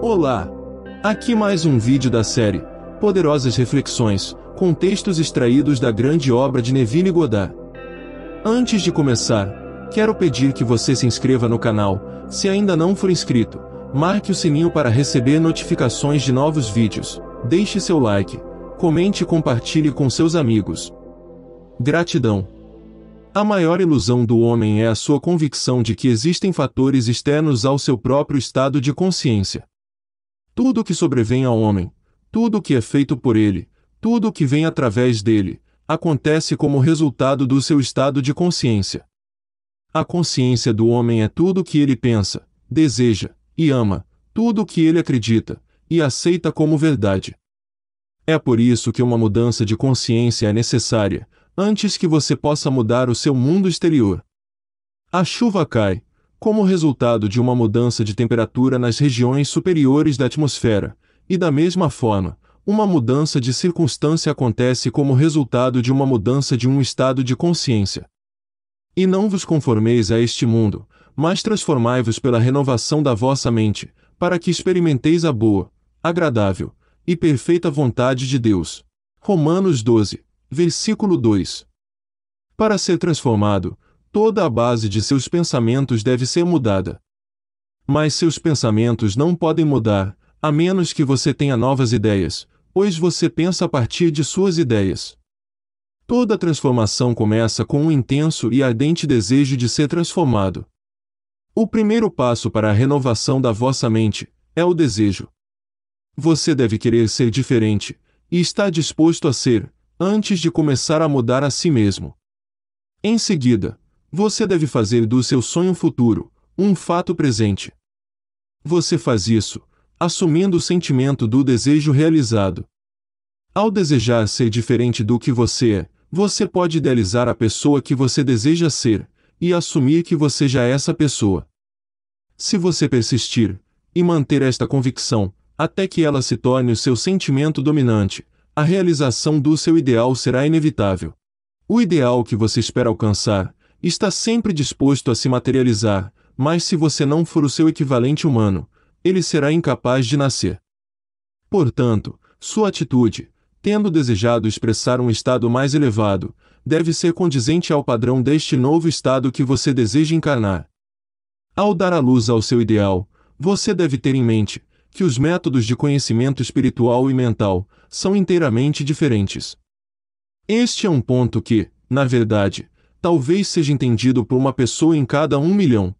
Olá! Aqui mais um vídeo da série Poderosas Reflexões, com textos extraídos da grande obra de Neville Goddard. Antes de começar, quero pedir que você se inscreva no canal, se ainda não for inscrito, marque o sininho para receber notificações de novos vídeos, deixe seu like, comente e compartilhe com seus amigos. Gratidão! A maior ilusão do homem é a sua convicção de que existem fatores externos ao seu próprio estado de consciência. Tudo o que sobrevém ao homem, tudo o que é feito por ele, tudo o que vem através dele, acontece como resultado do seu estado de consciência. A consciência do homem é tudo o que ele pensa, deseja e ama, tudo o que ele acredita e aceita como verdade. É por isso que uma mudança de consciência é necessária, antes que você possa mudar o seu mundo exterior. A chuva cai, como resultado de uma mudança de temperatura nas regiões superiores da atmosfera, e da mesma forma, uma mudança de circunstância acontece como resultado de uma mudança de um estado de consciência. E não vos conformeis a este mundo, mas transformai-vos pela renovação da vossa mente, para que experimenteis a boa, agradável e perfeita vontade de Deus. Romanos 12, versículo 2. Para ser transformado, toda a base de seus pensamentos deve ser mudada. Mas seus pensamentos não podem mudar, a menos que você tenha novas ideias, pois você pensa a partir de suas ideias. Toda transformação começa com um intenso e ardente desejo de ser transformado. O primeiro passo para a renovação da vossa mente é o desejo. Você deve querer ser diferente, e está disposto a ser, antes de começar a mudar a si mesmo. Em seguida, você deve fazer do seu sonho futuro um fato presente. Você faz isso, assumindo o sentimento do desejo realizado. Ao desejar ser diferente do que você é, você pode idealizar a pessoa que você deseja ser e assumir que você já é essa pessoa. Se você persistir e manter esta convicção até que ela se torne o seu sentimento dominante, a realização do seu ideal será inevitável. O ideal que você espera alcançar está sempre disposto a se materializar, mas se você não for o seu equivalente humano, ele será incapaz de nascer. Portanto, sua atitude, tendo desejado expressar um estado mais elevado, deve ser condizente ao padrão deste novo estado que você deseja encarnar. Ao dar a luz ao seu ideal, você deve ter em mente que os métodos de conhecimento espiritual e mental são inteiramente diferentes. Este é um ponto que, na verdade, talvez seja entendido por uma pessoa em cada um milhão.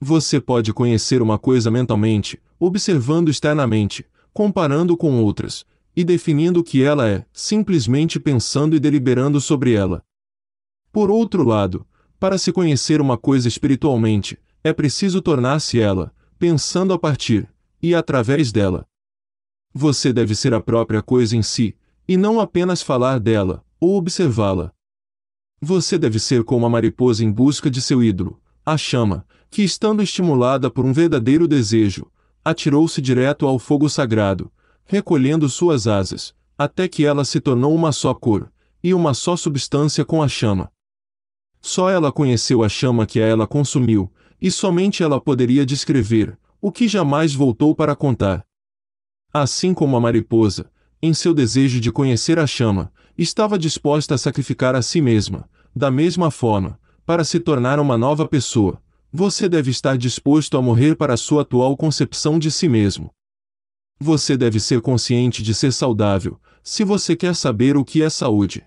Você pode conhecer uma coisa mentalmente, observando externamente, comparando com outras, e definindo o que ela é, simplesmente pensando e deliberando sobre ela. Por outro lado, para se conhecer uma coisa espiritualmente, é preciso tornar-se ela, pensando a partir, e através dela. Você deve ser a própria coisa em si, e não apenas falar dela ou observá-la. Você deve ser como a mariposa em busca de seu ídolo, a chama, que, estando estimulada por um verdadeiro desejo, atirou-se direto ao fogo sagrado, recolhendo suas asas, até que ela se tornou uma só cor, e uma só substância com a chama. Só ela conheceu a chama que a ela consumiu, e somente ela poderia descrever, o que jamais voltou para contar. Assim como a mariposa, em seu desejo de conhecer a chama, estava disposta a sacrificar a si mesma, da mesma forma, para se tornar uma nova pessoa, você deve estar disposto a morrer para a sua atual concepção de si mesmo. Você deve ser consciente de ser saudável, se você quer saber o que é saúde.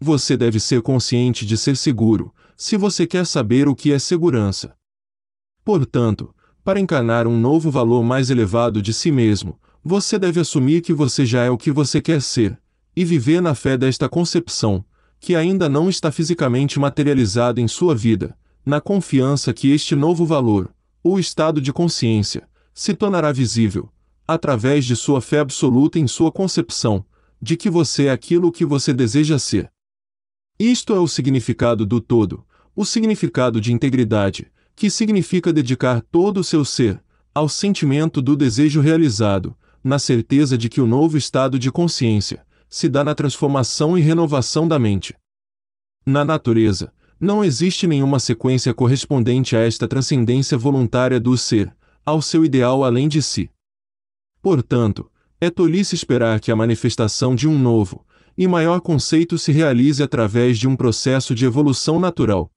Você deve ser consciente de ser seguro, se você quer saber o que é segurança. Portanto, para encarnar um novo valor mais elevado de si mesmo, você deve assumir que você já é o que você quer ser, e viver na fé desta concepção, que ainda não está fisicamente materializada em sua vida, na confiança que este novo valor, ou estado de consciência, se tornará visível, através de sua fé absoluta em sua concepção, de que você é aquilo que você deseja ser. Isto é o significado do todo, o significado de integridade, que significa dedicar todo o seu ser ao sentimento do desejo realizado, na certeza de que o novo estado de consciência se dá na transformação e renovação da mente. Na natureza, não existe nenhuma sequência correspondente a esta transcendência voluntária do ser, ao seu ideal além de si. Portanto, é tolice esperar que a manifestação de um novo e maior conceito se realize através de um processo de evolução natural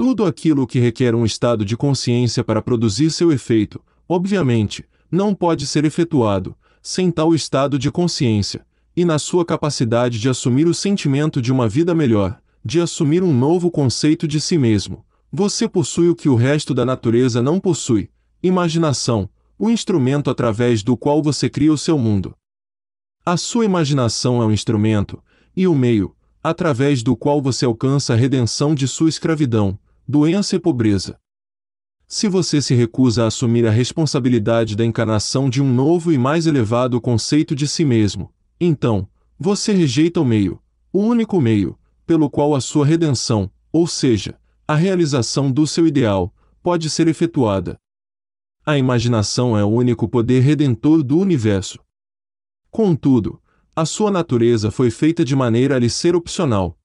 tudo aquilo que requer um estado de consciência para produzir seu efeito, obviamente, não pode ser efetuado sem tal estado de consciência, e na sua capacidade de assumir o sentimento de uma vida melhor, de assumir um novo conceito de si mesmo. Você possui o que o resto da natureza não possui: imaginação, o instrumento através do qual você cria o seu mundo. A sua imaginação é um instrumento, e o meio, através do qual você alcança a redenção de sua escravidão, doença e pobreza. Se você se recusa a assumir a responsabilidade da encarnação de um novo e mais elevado conceito de si mesmo, então, você rejeita o meio, o único meio, pelo qual a sua redenção, ou seja, a realização do seu ideal, pode ser efetuada. A imaginação é o único poder redentor do universo. Contudo, a sua natureza foi feita de maneira a lhe ser opcional,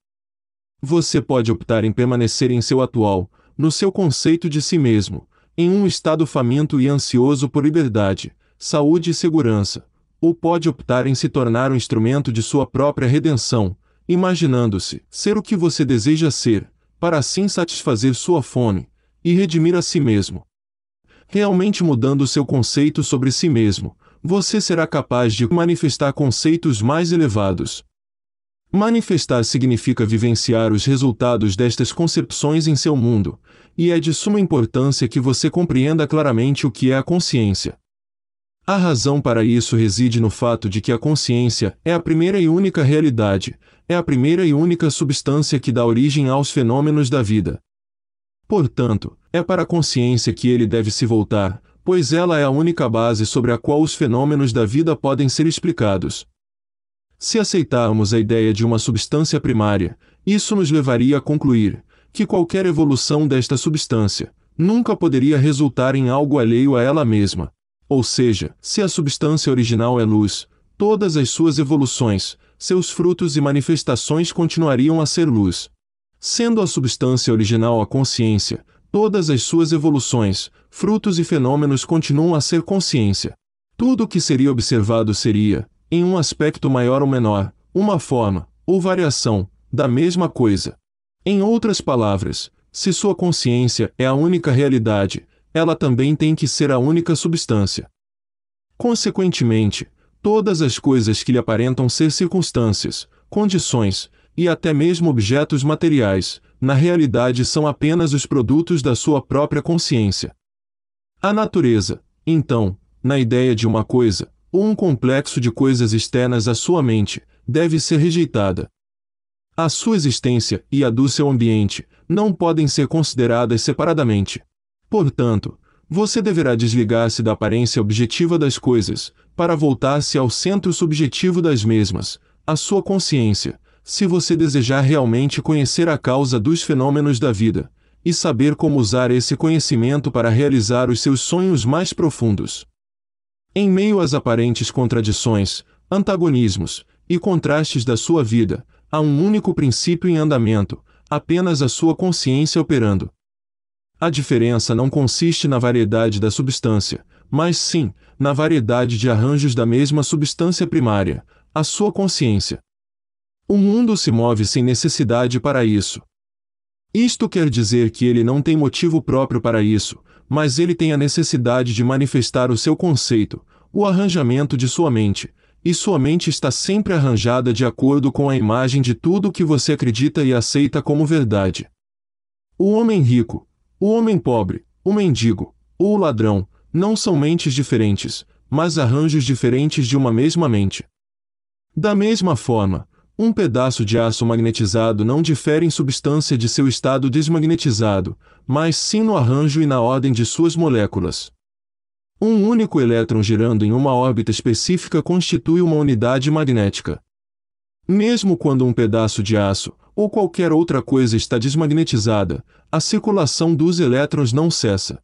você pode optar em permanecer em seu atual, no seu conceito de si mesmo, em um estado faminto e ansioso por liberdade, saúde e segurança, ou pode optar em se tornar um instrumento de sua própria redenção, imaginando-se ser o que você deseja ser, para assim satisfazer sua fome e redimir a si mesmo. Realmente mudando seu conceito sobre si mesmo, você será capaz de manifestar conceitos mais elevados. Manifestar significa vivenciar os resultados destas concepções em seu mundo, e é de suma importância que você compreenda claramente o que é a consciência. A razão para isso reside no fato de que a consciência é a primeira e única realidade, é a primeira e única substância que dá origem aos fenômenos da vida. Portanto, é para a consciência que ele deve se voltar, pois ela é a única base sobre a qual os fenômenos da vida podem ser explicados. Se aceitarmos a ideia de uma substância primária, isso nos levaria a concluir que qualquer evolução desta substância nunca poderia resultar em algo alheio a ela mesma. Ou seja, se a substância original é luz, todas as suas evoluções, seus frutos e manifestações continuariam a ser luz. Sendo a substância original a consciência, todas as suas evoluções, frutos e fenômenos continuam a ser consciência. Tudo o que seria observado seria, em um aspecto maior ou menor, uma forma, ou variação, da mesma coisa. Em outras palavras, se sua consciência é a única realidade, ela também tem que ser a única substância. Consequentemente, todas as coisas que lhe aparentam ser circunstâncias, condições e até mesmo objetos materiais, na realidade são apenas os produtos da sua própria consciência. A natureza, então, na ideia de uma coisa, ou um complexo de coisas externas à sua mente, deve ser rejeitada. A sua existência e a do seu ambiente não podem ser consideradas separadamente. Portanto, você deverá desligar-se da aparência objetiva das coisas, para voltar-se ao centro subjetivo das mesmas, a sua consciência, se você desejar realmente conhecer a causa dos fenômenos da vida, e saber como usar esse conhecimento para realizar os seus sonhos mais profundos. Em meio às aparentes contradições, antagonismos e contrastes da sua vida, há um único princípio em andamento, apenas a sua consciência operando. A diferença não consiste na variedade da substância, mas sim na variedade de arranjos da mesma substância primária, a sua consciência. O mundo se move sem necessidade para isso. Isto quer dizer que ele não tem motivo próprio para isso, mas ele tem a necessidade de manifestar o seu conceito, o arranjamento de sua mente, e sua mente está sempre arranjada de acordo com a imagem de tudo o que você acredita e aceita como verdade. O homem rico, o homem pobre, o mendigo, ou o ladrão, não são mentes diferentes, mas arranjos diferentes de uma mesma mente. Da mesma forma, um pedaço de aço magnetizado não difere em substância de seu estado desmagnetizado, mas sim no arranjo e na ordem de suas moléculas. Um único elétron girando em uma órbita específica constitui uma unidade magnética. Mesmo quando um pedaço de aço ou qualquer outra coisa está desmagnetizada, a circulação dos elétrons não cessa.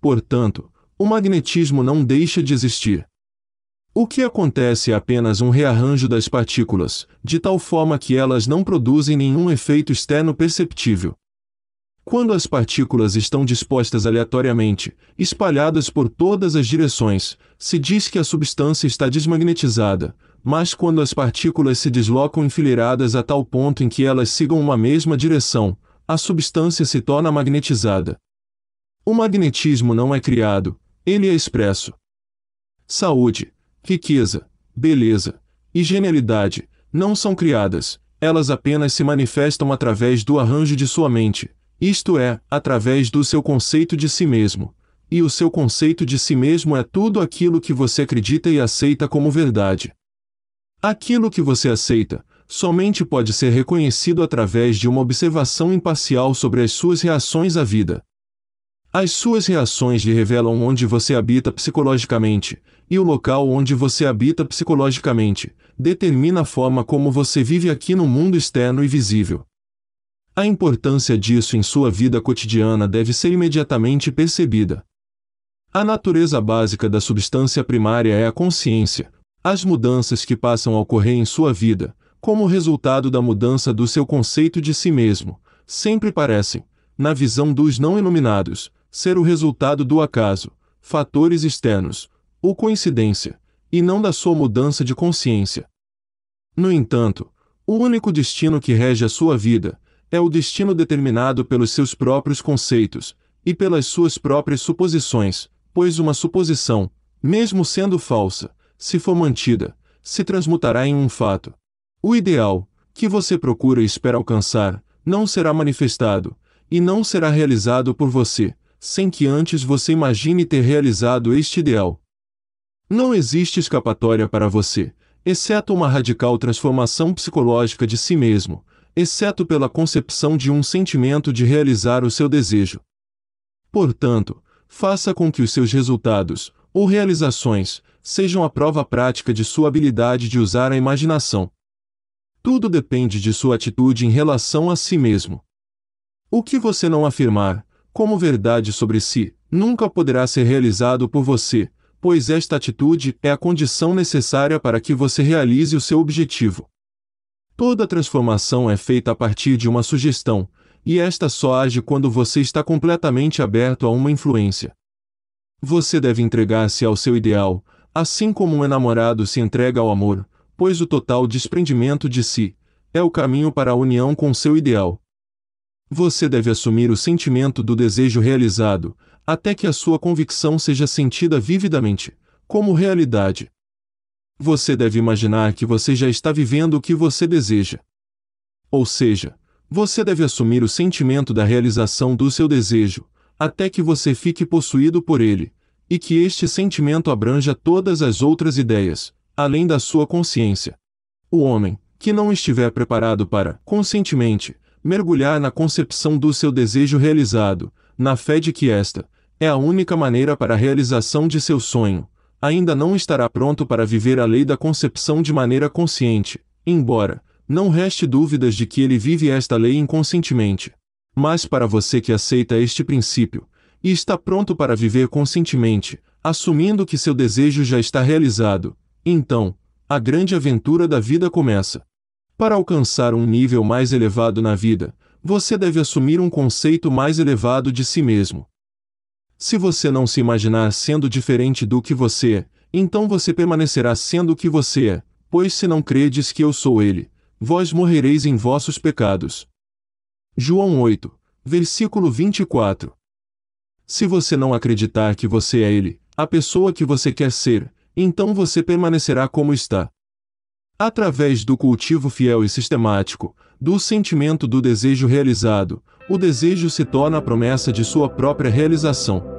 Portanto, o magnetismo não deixa de existir. O que acontece é apenas um rearranjo das partículas, de tal forma que elas não produzem nenhum efeito externo perceptível. Quando as partículas estão dispostas aleatoriamente, espalhadas por todas as direções, se diz que a substância está desmagnetizada, mas quando as partículas se deslocam enfileiradas a tal ponto em que elas sigam uma mesma direção, a substância se torna magnetizada. O magnetismo não é criado, ele é expresso. Saúde riqueza, beleza e genialidade não são criadas, elas apenas se manifestam através do arranjo de sua mente, isto é, através do seu conceito de si mesmo. E o seu conceito de si mesmo é tudo aquilo que você acredita e aceita como verdade. Aquilo que você aceita somente pode ser reconhecido através de uma observação imparcial sobre as suas reações à vida. As suas reações lhe revelam onde você habita psicologicamente, e o local onde você habita psicologicamente, determina a forma como você vive aqui no mundo externo e visível. A importância disso em sua vida cotidiana deve ser imediatamente percebida. A natureza básica da substância primária é a consciência. As mudanças que passam a ocorrer em sua vida, como resultado da mudança do seu conceito de si mesmo, sempre parecem, na visão dos não iluminados, ser o resultado do acaso, fatores externos, ou coincidência, e não da sua mudança de consciência. No entanto, o único destino que rege a sua vida é o destino determinado pelos seus próprios conceitos e pelas suas próprias suposições, pois uma suposição, mesmo sendo falsa, se for mantida, se transmutará em um fato. O ideal, que você procura e espera alcançar, não será manifestado, e não será realizado por você, sem que antes você imagine ter realizado este ideal. Não existe escapatória para você, exceto uma radical transformação psicológica de si mesmo, exceto pela concepção de um sentimento de realizar o seu desejo. Portanto, faça com que os seus resultados, ou realizações, sejam a prova prática de sua habilidade de usar a imaginação. Tudo depende de sua atitude em relação a si mesmo. O que você não afirmar, como verdade sobre si, nunca poderá ser realizado por você, pois esta atitude é a condição necessária para que você realize o seu objetivo. Toda transformação é feita a partir de uma sugestão, e esta só age quando você está completamente aberto a uma influência. Você deve entregar-se ao seu ideal, assim como um enamorado se entrega ao amor, pois o total desprendimento de si é o caminho para a união com seu ideal. Você deve assumir o sentimento do desejo realizado, até que a sua convicção seja sentida vividamente, como realidade. Você deve imaginar que você já está vivendo o que você deseja. Ou seja, você deve assumir o sentimento da realização do seu desejo, até que você fique possuído por ele, e que este sentimento abranja todas as outras ideias, além da sua consciência. O homem que não estiver preparado para, conscientemente, mergulhar na concepção do seu desejo realizado, na fé de que esta é a única maneira para a realização de seu sonho. Ainda não estará pronto para viver a lei da concepção de maneira consciente, embora não reste dúvidas de que ele vive esta lei inconscientemente. Mas para você que aceita este princípio e está pronto para viver conscientemente, assumindo que seu desejo já está realizado, então, a grande aventura da vida começa. Para alcançar um nível mais elevado na vida, você deve assumir um conceito mais elevado de si mesmo. Se você não se imaginar sendo diferente do que você, então você permanecerá sendo o que você é, pois se não credes que eu sou ele, vós morrereis em vossos pecados. João 8, versículo 24. Se você não acreditar que você é ele, a pessoa que você quer ser, então você permanecerá como está. Através do cultivo fiel e sistemático, do sentimento do desejo realizado, o desejo se torna a promessa de sua própria realização.